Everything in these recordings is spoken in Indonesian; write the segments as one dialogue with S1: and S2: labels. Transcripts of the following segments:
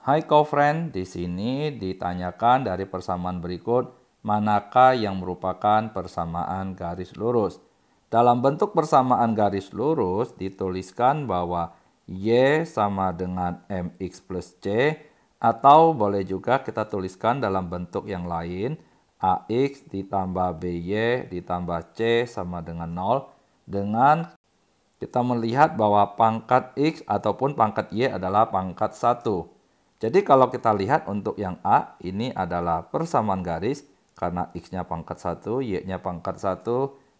S1: Hai co-friend, di sini ditanyakan dari persamaan berikut, manakah yang merupakan persamaan garis lurus? Dalam bentuk persamaan garis lurus dituliskan bahwa Y sama dengan MX plus C atau boleh juga kita tuliskan dalam bentuk yang lain AX ditambah BY ditambah C sama dengan 0 dengan kita melihat bahwa pangkat X ataupun pangkat Y adalah pangkat 1. Jadi kalau kita lihat untuk yang A, ini adalah persamaan garis, karena X-nya pangkat 1, Y-nya pangkat 1,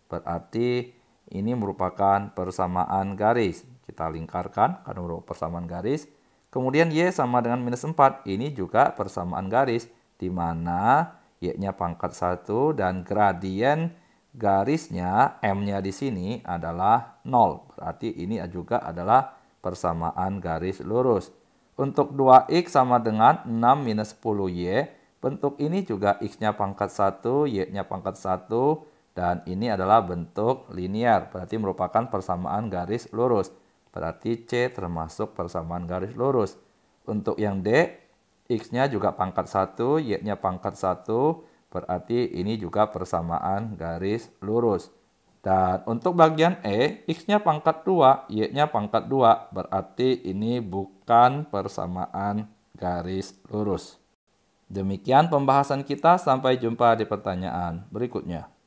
S1: berarti ini merupakan persamaan garis. Kita lingkarkan, karena merupakan persamaan garis. Kemudian Y sama dengan minus 4, ini juga persamaan garis, di mana Y-nya pangkat 1 dan gradien garisnya, M-nya di sini adalah 0. Berarti ini juga adalah persamaan garis lurus. Untuk 2x sama dengan 6 minus 10y. Bentuk ini juga x-nya pangkat 1, y-nya pangkat 1. Dan ini adalah bentuk linear. Berarti merupakan persamaan garis lurus. Berarti C termasuk persamaan garis lurus. Untuk yang D, x-nya juga pangkat 1, y-nya pangkat 1. Berarti ini juga persamaan garis lurus. Dan untuk bagian E, X-nya pangkat 2, Y-nya pangkat 2, berarti ini bukan persamaan garis lurus. Demikian pembahasan kita, sampai jumpa di pertanyaan berikutnya.